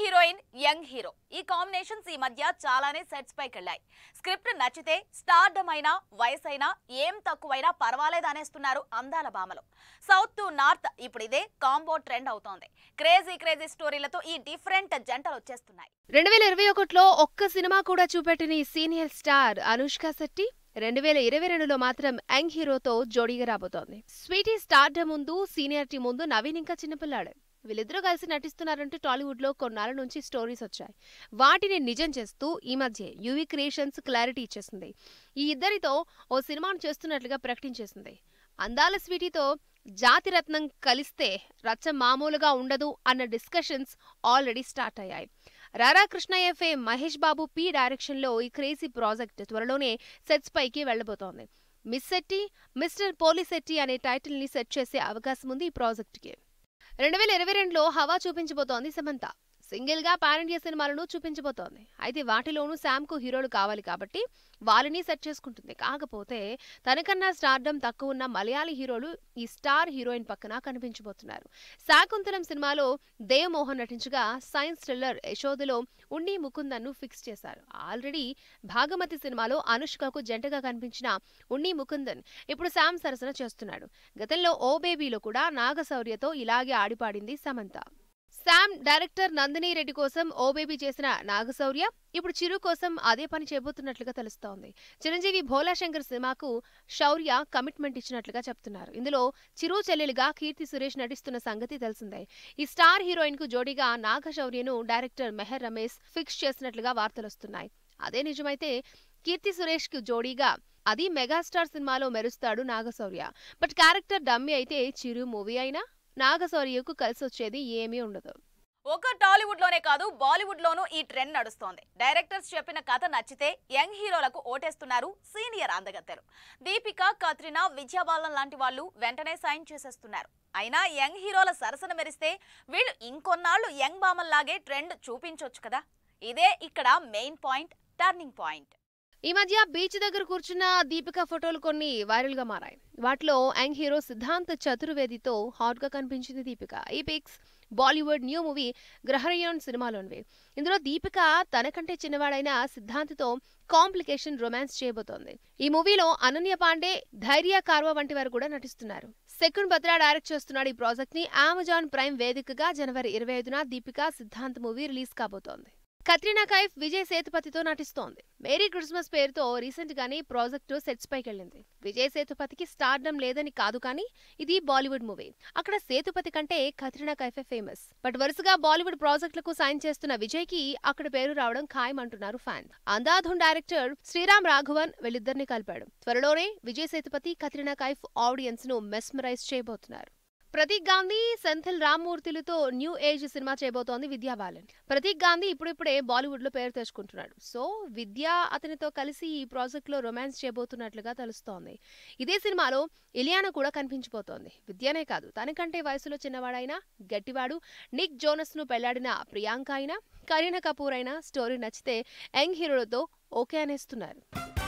heroine young hero ఈ combinations ఈ మధ్య చాలానే సెట్స్ పైకి వెళ్ళాయి స్క్రిప్ట్ నచ్చితే స్టార్డమ్ అయినా వయసైనా ఏం తక్కువైనా పర్వాలేదు అనేస్తున్నారు అందాల భామలు సౌత్ టు నార్త్ ఇప్పుడు ఇదే కాంబో ట్రెండ్ అవుతోంది క్రేజీ క్రేజీ స్టోరీలతో ఈ డిఫరెంట్ జంటలు వచ్చేస్తున్నాయి రెండు వేల ఇరవై ఒకటిలో ఒక్క సినిమా కూడా చూపెట్టిన సీనియర్ స్టార్ అనుష్క శెట్టి రెండు వేల ఇరవై రెండులో మాత్రం యంగ్ హీరోతో జోడీగా రాబోతోంది స్వీటీ స్టార్డమ్ ముందు సీనియారిటీ ముందు నవీన్ ఇంకా చిన్నపిల్లాడు వీళ్ళిద్దరూ కలిసి నటిస్తున్నారంటూ టాలీవుడ్లో కొన్నాళ్ళ నుంచి స్టోరీస్ వచ్చాయి వాటిని నిజం చేస్తూ ఈ మధ్య యువి క్రియేషన్స్ క్లారిటీ ఇచ్చేసింది ఈ ఇద్దరితో ఓ సినిమాను చేస్తున్నట్లుగా ప్రకటించేసింది అందాల స్వీటీతో జాతిరత్నం కలిస్తే రచ్చ మామూలుగా ఉండదు అన్న డిస్కషన్స్ ఆల్రెడీ స్టార్ట్ అయ్యాయి రారా ఎఫ్ఏ మహేష్ బాబు పి డైరెక్షన్లో ఈ క్రేజీ ప్రాజెక్ట్ త్వరలోనే సెట్స్ పైకి వెళ్లబోతోంది మిస్ సెట్టి మిస్టర్ పోలీసెట్టి అనే టైటిల్ని సెట్ చేసే అవకాశం ఉంది ఈ ప్రాజెక్ట్కి రెండు వేల ఇరవై రెండులో హవా చూపించబోతోంది సమంత సింగిల్ గా పారండ్య సినిమాలను చూపించబోతోంది అయితే వాటిలోనూ శామ్ కు హీరోలు కావాలి కాబట్టి వాళ్ళని సెట్ చేసుకుంటుంది కాకపోతే తనకన్నా స్టార్డమ్ తక్కువ ఉన్న మలయాళి హీరోలు ఈ స్టార్ హీరోయిన్ పక్కన కనిపించబోతున్నారు శాకుంతలం సినిమాలో దేవమోహన్ నటించగా సైన్స్ థ్రిల్లర్ యశోదలో ఉన్ని ముకుందన్ను ఫిక్స్ చేశారు ఆల్రెడీ భాగమతి సినిమాలో అనుష్కకు జంటగా కనిపించిన ఉన్ని ముకుందన్ ఇప్పుడు శామ్ సరసన చేస్తున్నాడు గతంలో ఓ బేబీలో కూడా నాగశౌర్యతో ఇలాగే ఆడిపాడింది సమంత శామ్ డైరెక్టర్ నందిని రెడ్డి కోసం ఓబేబీ చేసిన నాగశౌర్య ఇప్పుడు చిరు కోసం అదే పని చేయబోతున్నట్లుగా తెలుస్తోంది చిరంజీవి భోలాశంకర్ సినిమాకు శౌర్య కమిట్మెంట్ ఇచ్చినట్లుగా చెప్తున్నారు ఇందులో చిరు చెల్లెలుగా కీర్తి సురేష్ నటిస్తున్న సంగతి తెలిసిందే ఈ స్టార్ హీరోయిన్ కు జోడీగా నాగశౌర్యను డైరెక్టర్ మెహర్ రమేష్ ఫిక్స్ చేసినట్లుగా వార్తలు వస్తున్నాయి అదే నిజమైతే కీర్తి సురేష్ కు జోడీగా అది మెగాస్టార్ సినిమాలో మెరుస్తాడు నాగశౌర్య బట్ క్యారెక్టర్ డమ్మి అయితే చిరు మూవీ అయినా నాగశౌర్యకు కలిసొచ్చేది ఏమీ ఉండదు ఒక టాలీవుడ్ లోనే కాదు బాలీవుడ్ లోనూ ఈ ట్రెండ్ నడుస్తోంది డైరెక్టర్స్ చెప్పిన కథ నచ్చితే యంగ్ హీరోలకు ఓటేస్తున్నారు సీనియర్ అందగత్తెలు దీపిక కత్రినా విజయబాలన్ లాంటి వాళ్ళు వెంటనే సైన్ చేసేస్తున్నారు అయినా యంగ్ హీరోల సరసన మెరిస్తే వీళ్ళు ఇంకొన్నాళ్ళు యంగ్ బామల్లాగే ట్రెండ్ చూపించవచ్చు కదా ఇదే ఇక్కడ మెయిన్ పాయింట్ టర్నింగ్ పాయింట్ ఈ మధ్య బీచ్ దగ్గర కూర్చున్న దీపిక ఫోటోలు కొన్ని వైరల్గా మారాయి వాటిలో యంగ్ హీరో సిద్ధాంత్ చతుర్వేదితో గా కనిపించింది దీపిక ఈ pics Bollywood new movie Gehraiyaan సినిమాలోనివి ఇందులో దీపిక తనకంటే చిన్నవాడైన సిద్ధాంత్తో కాంప్లికేషన్ రొమాన్స్ చేయబోతోంది ఈ మూవీలో అనన్య పాండే ధైర్య కార్వ వంటి వారు కూడా నటిస్తున్నారు సెకండ్ బద్రా డైరెక్ట్ చేస్తున్నాడు ఈ ప్రాజెక్ట్ ని అమెజాన్ ప్రైమ్ వేదికగా జనవరి ఇరవై ఐదున దీపిక సిద్ధాంత్ మూవీ రిలీజ్ కాబోతోంది కత్రినా కైఫ్ విజయ్ సేతుపతితో నటిస్తోంది మేరీ క్రిస్మస్ పేరుతో రీసెంట్ గానే ప్రాజెక్టు సెట్స్ పైకి వెళ్ళింది విజయ్ సేతుపతికి స్టార్డం లేదని కాదు కానీ ఇది బాలీవుడ్ మూవీ అక్కడ సేతుపతి కంటే కత్రినా కైఫే ఫేమస్ బట్ వరుసగా బాలీవుడ్ ప్రాజెక్టులకు సైన్ చేస్తున్న విజయ్ కి అక్కడ పేరు రావడం ఖాయం అంటున్నారు ఫ్యాన్ అందాధున్ డైరెక్టర్ శ్రీరామ్ రాఘవన్ వీళ్ళిద్దరిని కలిపాడు త్వరలోనే విజయ్ సేతుపతి కత్రినా కైఫ్ ఆడియన్స్ ను మెస్మరైజ్ చేయబోతున్నారు ప్రతీక్ గాంధీ సెంథిల్ రామ్మూర్తిలతో న్యూ ఏజ్ సినిమా చేయబోతోంది విద్యా బాలన్ ప్రతీక్ గాంధీ ఇప్పుడిప్పుడే బాలీవుడ్ లో పేరు తెచ్చుకుంటున్నాడు సో విద్యా అతనితో కలిసి ఈ ప్రాజెక్ట్ లో రొమాన్స్ చేయబోతున్నట్లుగా తెలుస్తోంది ఇదే సినిమాలో ఇలియానా కూడా కనిపించబోతోంది విద్యనే కాదు తనకంటే వయసులో చిన్నవాడైనా గట్టివాడు నిక్ జోనస్ ను పెళ్లాడిన ప్రియాంక అయినా కరీనా కపూర్ అయినా స్టోరీ నచ్చితే యంగ్ హీరోలతో ఓకే అనేస్తున్నారు